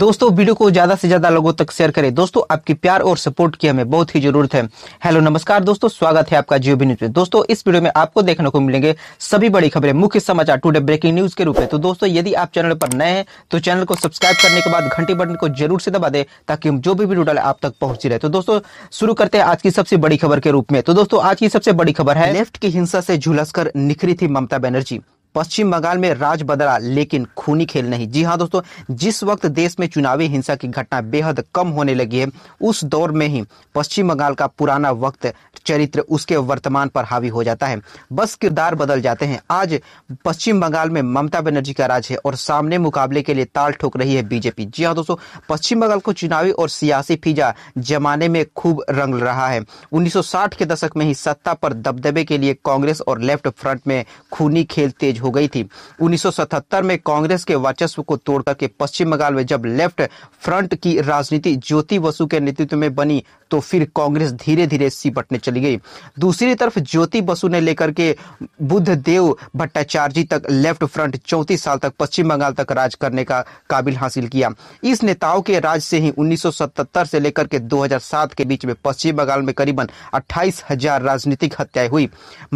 दोस्तों वीडियो को ज्यादा से ज्यादा लोगों तक शेयर करें दोस्तों आपकी प्यार और सपोर्ट की हमें बहुत ही जरूरत है हेलो नमस्कार दोस्तों स्वागत है आपका जियो न्यूज में दोस्तों इस वीडियो में आपको देखने को मिलेंगे सभी बड़ी खबरें मुख्य समाचार टूडे ब्रेकिंग न्यूज के रूप में तो दोस्तों यदि आप चैनल पर नए हैं तो चैनल को सब्सक्राइब करने के बाद घंटी बटन को जरूर से दबा दे ताकि हम जो भी वीडियो डाले आप तक पहुंच रहे तो दोस्तों शुरू करते हैं आज की सबसे बड़ी खबर के रूप में तो दोस्तों आज की सबसे बड़ी खबर है लेफ्ट की हिंसा से झुलस निखरी थी ममता बनर्जी पश्चिम बंगाल में राज बदला लेकिन खूनी खेल नहीं जी हाँ दोस्तों जिस वक्त देश में चुनावी हिंसा की घटना बेहद कम होने लगी है उस दौर में ही पश्चिम बंगाल का पुराना वक्त चरित्र उसके वर्तमान पर हावी हो जाता है बस किरदार बदल जाते हैं आज पश्चिम बंगाल में ममता बनर्जी का राज है और सामने मुकाबले के लिए ताल ठोक रही है बीजेपी जी हाँ दोस्तों पश्चिम बंगाल को चुनावी और सियासी फिजा जमाने में खूब रंग रहा है 1960 के दशक में ही सत्ता पर दबदबे के लिए कांग्रेस और लेफ्ट फ्रंट में खूनी खेल तेज हो गई थी 1977 में कांग्रेस के वर्चस्व को तोड़कर के पश्चिम बंगाल में जब लेफ्ट फ्रंट की राजनीति ज्योति वसु के नेतृत्व में बनी तो फिर कांग्रेस धीरे धीरे सिपटने चली गई दूसरी तरफ ज्योति बसु ने लेकर के देव भट्टाचार्य तक लेफ्ट फ्रंट चौंतीस साल तक पश्चिम बंगाल तक राज करने का काबिल हासिल किया इस नेताओं के राज से ही 1977 से लेकर के 2007 के बीच में पश्चिम बंगाल में करीबन अट्ठाईस हजार राजनीतिक हत्याएं हुई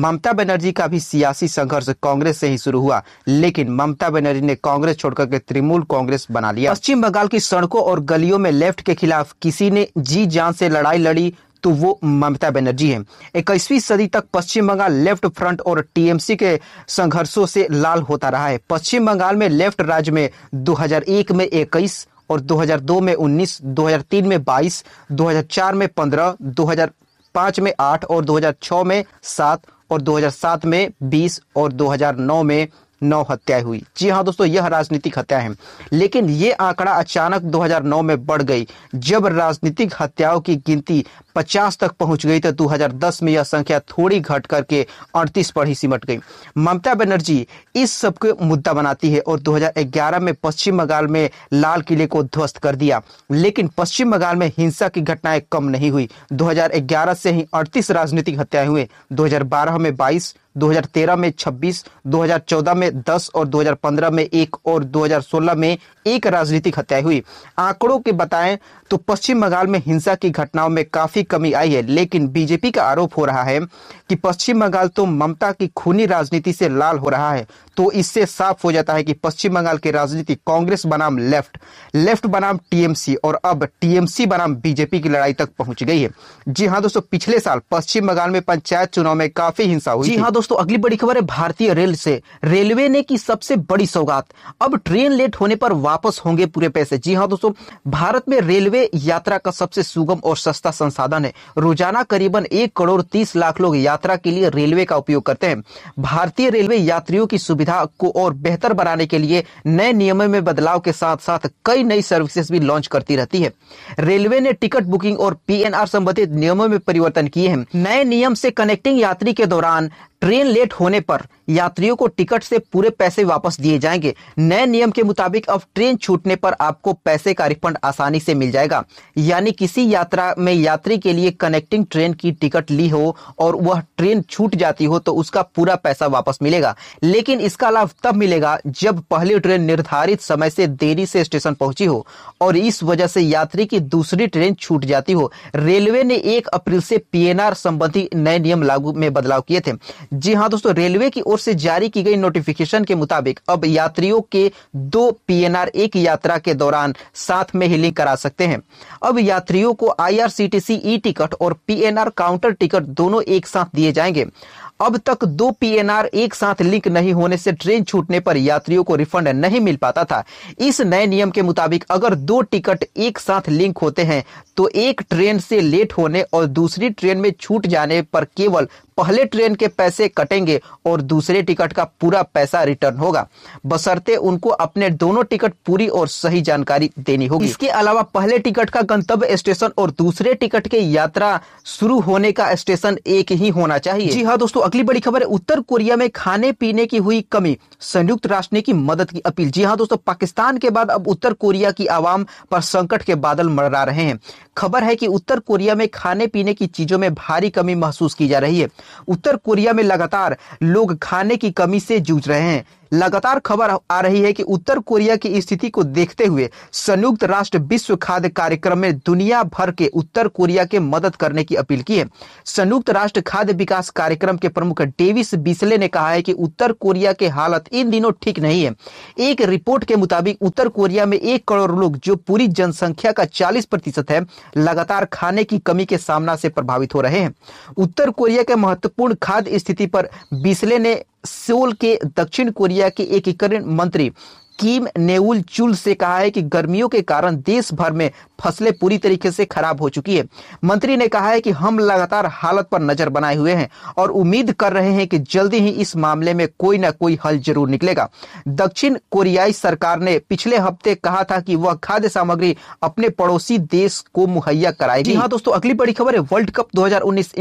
ममता बनर्जी का भी सियासी संघर्ष कांग्रेस से ही शुरू हुआ लेकिन ममता बनर्जी ने कांग्रेस छोड़कर के तृणमूल कांग्रेस बना लिया पश्चिम बंगाल की सड़कों और गलियों में लेफ्ट के खिलाफ किसी ने जी जान से लड़ा लड़ाई लड़ी तो वो ममता बनर्जी है इक्कीसवीं सदी तक पश्चिम बंगाल लेफ्ट फ्रंट और टीएमसी के संघर्षों से लाल होता रहा है पश्चिम बंगाल में लेफ्ट राज्य में 2001 में 21 और 2002 में 19 2003 में 22 2004 में 15 2005 में 8 और 2006 में 7 और 2007 में 20 और 2009 में नौ हत्याएं हुई जी हाँ दोस्तों यह राजनीतिक हत्या है लेकिन ये आंकड़ा अचानक 2009 में बढ़ गई जब राजनीतिक हत्याओं की गिनती 50 तक पहुंच गई तो 2010 में यह संख्या थोड़ी घट करके अड़तीस पर ही सिमट गई ममता बनर्जी इस सब को मुद्दा बनाती है और 2011 में पश्चिम बंगाल में लाल किले को ध्वस्त कर दिया लेकिन पश्चिम बंगाल में हिंसा की घटनाएं कम नहीं हुई 2011 से ही अड़तीस राजनीतिक हत्याएं हुए 2012 में बाईस 2013 में 26, 2014 में 10 और 2015 में एक और 2016 में एक राजनीतिक हत्या हुई आंकड़ों के बताएं तो पश्चिम बंगाल में हिंसा की घटनाओं में काफी कमी आई है लेकिन बीजेपी का आरोप हो रहा है कि पश्चिम बंगाल तो ममता की खूनी राजनीति से लाल हो रहा है तो इससे साफ हो जाता है कि पश्चिम बंगाल की राजनीति कांग्रेस बनाम लेफ्ट लेफ्ट बनाम टीएमसी और अब टीएमसी बनाम बीजेपी की लड़ाई तक पहुंच गई है जी हाँ दोस्तों पिछले साल पश्चिम बंगाल में पंचायत चुनाव में काफी हिंसा हुई जी हाँ दोस्तों दोस्तों अगली बड़ी खबर है भारतीय रेल से रेलवे ने की सबसे बड़ी सौगात अब ट्रेन लेट होने पर वापस होंगे पूरे पैसे जी हाँ दोस्तों भारत में रेलवे यात्रा का सबसे सुगम और सस्ता संसाधन है रोजाना करीबन एक करोड़ तीस लाख लोग यात्रा के लिए रेलवे का उपयोग करते हैं भारतीय रेलवे यात्रियों की सुविधा को और बेहतर बनाने के लिए नए नियमों में बदलाव के साथ साथ कई नई सर्विसेज भी लॉन्च करती रहती है रेलवे ने टिकट बुकिंग और पीएनआर संबंधित नियमों में परिवर्तन किए हैं नए नियम से कनेक्टिंग यात्री के दौरान ट्रेन लेट होने पर यात्रियों को टिकट से पूरे पैसे वापस दिए जाएंगे नए नियम के मुताबिक अब ट्रेन छूटने पर आपको पैसे का रिफंड आसानी से मिल जाएगा यानी किसी यात्रा में यात्री के लिए कनेक्टिंग ट्रेन की टिकट ली हो और वह ट्रेन छूट जाती हो तो उसका पूरा पैसा वापस मिलेगा लेकिन इसका लाभ तब मिलेगा जब पहली ट्रेन निर्धारित समय से देरी से स्टेशन पहुंची हो और इस वजह से यात्री की दूसरी ट्रेन छूट जाती हो रेलवे ने एक अप्रैल से पीएनआर संबंधी नए नियम लागू में बदलाव किए थे जी हाँ दोस्तों रेलवे की ओर से जारी की गई नोटिफिकेशन के मुताबिक अब यात्रियों के दो पीएनआर एक यात्रा के दौरान साथ में ही लिंक करा सकते हैं अब यात्रियों को आईआरसीटीसी ई टिकट और पीएनआर काउंटर टिकट दोनों एक साथ दिए जाएंगे अब तक दो पीएनआर एक साथ लिंक नहीं होने से ट्रेन छूटने पर यात्रियों को रिफंड नहीं मिल पाता था इस नए नियम के मुताबिक अगर दो टिकट एक साथ लिंक होते हैं तो एक ट्रेन से लेट होने और दूसरी ट्रेन में छूट जाने पर केवल पहले ट्रेन के पैसे कटेंगे और दूसरे टिकट का पूरा पैसा रिटर्न होगा बसरते उनको अपने दोनों टिकट पूरी और सही जानकारी देनी होगी इसके अलावा पहले टिकट का गंतव्य स्टेशन और दूसरे टिकट के यात्रा शुरू होने का स्टेशन एक ही होना चाहिए जी हाँ दोस्तों अगली बड़ी खबर है उत्तर कोरिया में खाने पीने की हुई कमी संयुक्त राष्ट्र ने की मदद की अपील जी हाँ दोस्तों पाकिस्तान के बाद अब उत्तर कोरिया की आवाम पर संकट के बादल मंडरा रहे हैं खबर है कि उत्तर कोरिया में खाने पीने की चीजों में भारी कमी महसूस की जा रही है उत्तर कोरिया में लगातार लोग खाने की कमी से जूझ रहे हैं लगातार खबर आ रही है कि उत्तर कोरिया की स्थिति को देखते हुए संयुक्त राष्ट्र विश्व खाद्य कार्यक्रम में दुनिया भर के उत्तर कोरिया के मदद करने की अपील की है संयुक्त राष्ट्र खाद्य विकास कार्यक्रम के प्रमुख डेविस बिस्ले ने कहा है कि उत्तर कोरिया के हालत इन दिनों ठीक नहीं है एक रिपोर्ट के मुताबिक उत्तर कोरिया में एक करोड़ लोग जो पूरी जनसंख्या का चालीस है लगातार खाने की कमी के सामना से प्रभावित हो रहे हैं उत्तर कोरिया के महत्वपूर्ण खाद्य स्थिति पर बिस्ले ने सोल के दक्षिण कोरिया के एकीकरण मंत्री किम नेउल चुल से कहा है कि गर्मियों के कारण देश भर में फसलें पूरी तरीके से खराब हो चुकी है मंत्री ने कहा है कि हम लगातार हालत पर नजर बनाए हुए हैं और उम्मीद कर रहे हैं कि जल्दी ही इस मामले में कोई ना कोई हल जरूर निकलेगा दक्षिण कोरियाई सरकार ने पिछले हफ्ते कहा था कि वह खाद्य सामग्री अपने पड़ोसी देश को मुहैया कराएगी हाँ दोस्तों अगली बड़ी खबर है वर्ल्ड कप दो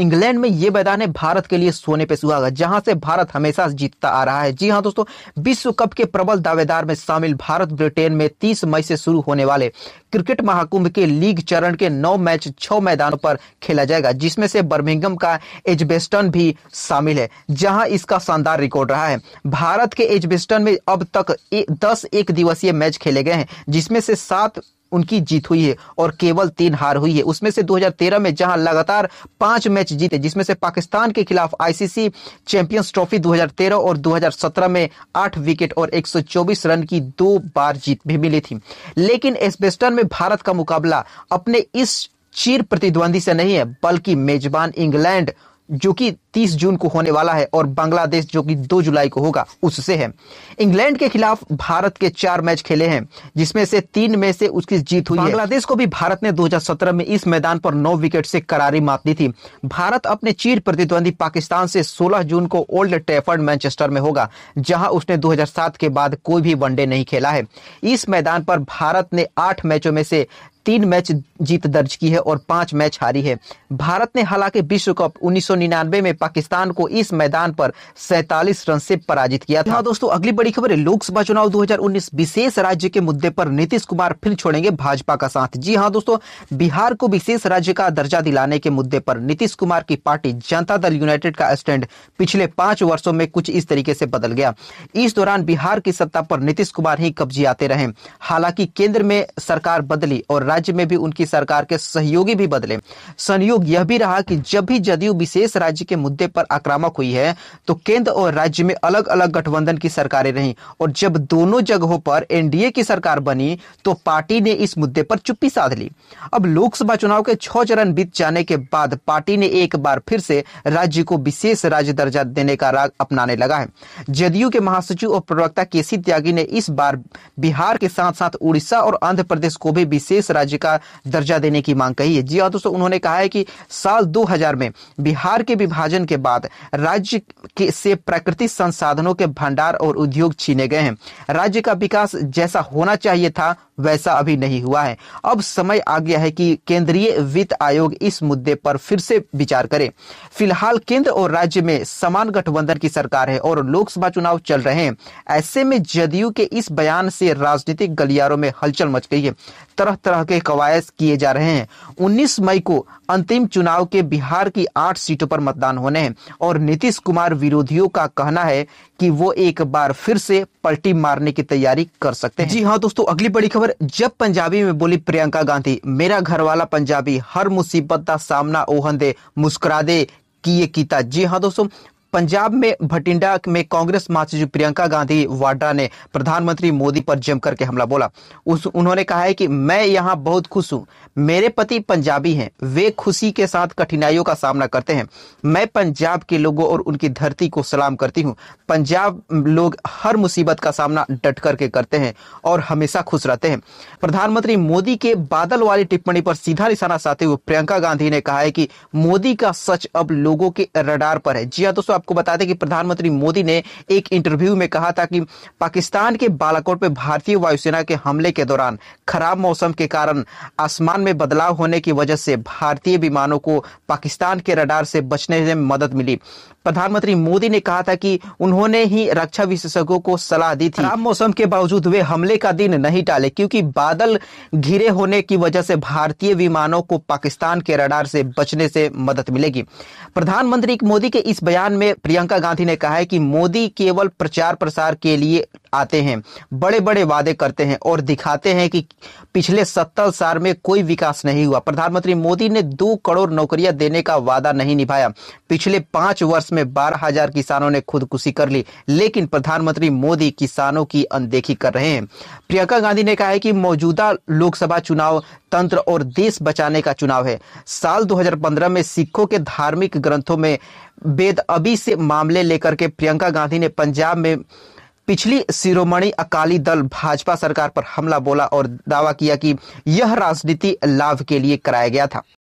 इंग्लैंड में यह मैदान है भारत के लिए सोने पे सुहागा जहां से भारत हमेशा जीतता आ रहा है जी हाँ दोस्तों विश्व कप के प्रबल दावेदार में शामिल भारत ब्रिटेन में तीस मई से शुरू होने वाले क्रिकेट महाकुंभ प्रारंभ के लीग चरण के नौ मैच छह मैदानों पर खेला जाएगा जिसमें से बर्मिंगम का एजबेस्टन भी शामिल है जहां इसका शानदार रिकॉर्ड रहा है भारत के एजबेस्टन में अब तक दस एक दिवसीय मैच खेले गए हैं जिसमें से सात उनकी जीत हुई है और केवल तीन हार हुई है उसमें से 2013 में जहां लगातार पांच मैच जीते जिसमें से पाकिस्तान के खिलाफ आईसीसी चैंपियंस ट्रॉफी 2013 और 2017 में आठ विकेट और 124 रन की दो बार जीत भी मिली थी लेकिन एसबेस्टन में भारत का मुकाबला अपने इस चीर प्रतिद्वंदी से नहीं है बल्कि मेजबान इंग्लैंड जो कि 30 जून को होने वाला है और बांग्लादेश जो कि 2 जुलाई को होगा उससे है इंग्लैंड के खिलाफ भारत के चार मैच खेले हैं जिसमें से तीन में से उसकी जीत हुई बांग्लादेश को भी भारत ने 2017 में इस मैदान पर 9 विकेट से करारी मात दी थी भारत अपने चीर प्रतिद्वंदी पाकिस्तान से 16 जून को ओल्ड टेफर्ड मैनचेस्टर में होगा जहां उसने दो के बाद कोई भी वनडे नहीं खेला है इस मैदान पर भारत ने आठ मैचों में से तीन मैच जीत दर्ज की है और पांच मैच हारी है भारत ने हालांकि विश्व कप 1999 में पाकिस्तान को इस मैदान पर सैतालीस रन से पराजित किया था दोस्तों अगली बड़ी खबर है लोकसभा चुनाव 2019 विशेष राज्य के मुद्दे पर नीतीश कुमार फिर छोड़ेंगे भाजपा का साथ जी हाँ दोस्तों बिहार को विशेष राज्य का दर्जा दिलाने के मुद्दे पर नीतीश कुमार की पार्टी जनता दल यूनाइटेड का स्टैंड पिछले पांच वर्षो में कुछ इस तरीके से बदल गया इस दौरान बिहार की सत्ता पर नीतीश कुमार ही आते रहे हालांकि केंद्र में सरकार बदली और राज्य में भी उनकी सरकार के सहयोगी भी बदले संयोग यह भी रहा कि जब भी जदयू विशेष राज्य के मुद्दे पर आक्रामक हुई है तो केंद्र और राज्य में अलग अलग गठबंधन की सरकारें रही और जब दोनों जगहों पर एनडीए की सरकार बनी तो पार्टी ने इस मुद्दे पर चुप्पी साध ली अब लोकसभा चुनाव के छह चरण बीत जाने के बाद पार्टी ने एक बार फिर से राज्य को विशेष राज्य दर्जा देने का राग अपनाने लगा है जदयू के महासचिव और प्रवक्ता केसी त्यागी ने इस बार बिहार के साथ साथ उड़ीसा और आंध्र प्रदेश को भी विशेष राज्य राज्य का दर्जा देने की मांग कही है जी हाँ दोस्तों उन्होंने कहा है कि साल 2000 में बिहार के विभाजन के बाद राज्य के से प्राकृतिक संसाधनों के भंडार और उद्योग छीने गए हैं राज्य का विकास जैसा होना चाहिए था वैसा अभी नहीं हुआ है अब समय आ गया है कि केंद्रीय वित्त आयोग इस मुद्दे पर फिर से विचार करे फिलहाल केंद्र और राज्य में समान गठबंधन की सरकार है और लोकसभा चुनाव चल रहे हैं ऐसे में जदयू के इस बयान से राजनीतिक गलियारों में हलचल मच गई है तरह तरह के कवायद किए जा रहे हैं उन्नीस मई को अंतिम चुनाव के बिहार की आठ सीटों पर मतदान होने हैं और नीतीश कुमार विरोधियों का कहना है कि वो एक बार फिर से पलटी मारने की तैयारी कर सकते हैं जी हाँ दोस्तों अगली बड़ी खबर खबर जब पंजाबी में बोली प्रियंका गांधी मेरा घर वाला पंजाबी हर मुसीबत का सामना ओहन दे मुस्कुरा दे किए कीता जी हाँ दोस्तों पंजाब में भटिंडा में कांग्रेस महासचिव प्रियंका गांधी वाड्रा ने प्रधानमंत्री मोदी पर जमकर के हमला बोला उस उन्होंने कहा है कि मैं यहाँ बहुत खुश हूँ मेरे पति पंजाबी हैं वे खुशी के साथ कठिनाइयों का सामना करते हैं मैं पंजाब के लोगों और उनकी धरती को सलाम करती हूँ पंजाब लोग हर मुसीबत का सामना डट करके करते हैं और हमेशा खुश रहते हैं प्रधानमंत्री मोदी के बादल वाली टिप्पणी पर सीधा निशाना साधते हुए प्रियंका गांधी ने कहा है कि मोदी का सच अब लोगों के रडार पर है जी हाँ दोस्तों आप आपको बता दें कि प्रधानमंत्री मोदी ने एक इंटरव्यू में कहा था कि पाकिस्तान के बालाकोट में भारतीय वायुसेना के हमले के दौरान खराब मौसम के कारण आसमान में बदलाव होने की वजह से भारतीय विमानों को पाकिस्तान के रडार से बचने में मदद मिली प्रधानमंत्री मोदी ने कहा था कि उन्होंने ही रक्षा विशेषज्ञों को सलाह दी थी खराब मौसम के बावजूद वे हमले का दिन नहीं टाले क्योंकि बादल घिरे होने की वजह से भारतीय विमानों को पाकिस्तान के रडार से बचने से मदद मिलेगी प्रधानमंत्री मोदी के इस बयान में में प्रियंका गांधी ने कहा है कि मोदी केवल प्रचार प्रसार के लिए आते हैं बड़े बड़े वादे करते हैं और दिखाते हैं कि पिछले सत्तर साल में कोई विकास नहीं हुआ प्रधानमंत्री मोदी ने दो करोड़ नौकरियां देने का वादा नहीं निभाया पिछले पांच वर्ष में बारह हजार किसानों ने खुदकुशी कर ली लेकिन प्रधानमंत्री मोदी किसानों की अनदेखी कर रहे हैं प्रियंका गांधी ने कहा है कि मौजूदा लोकसभा चुनाव तंत्र और देश बचाने का चुनाव है साल 2015 में सिखों के धार्मिक ग्रंथों में बेद अभी से मामले लेकर के प्रियंका गांधी ने पंजाब में पिछली शिरोमणि अकाली दल भाजपा सरकार पर हमला बोला और दावा किया कि यह राजनीति लाभ के लिए कराया गया था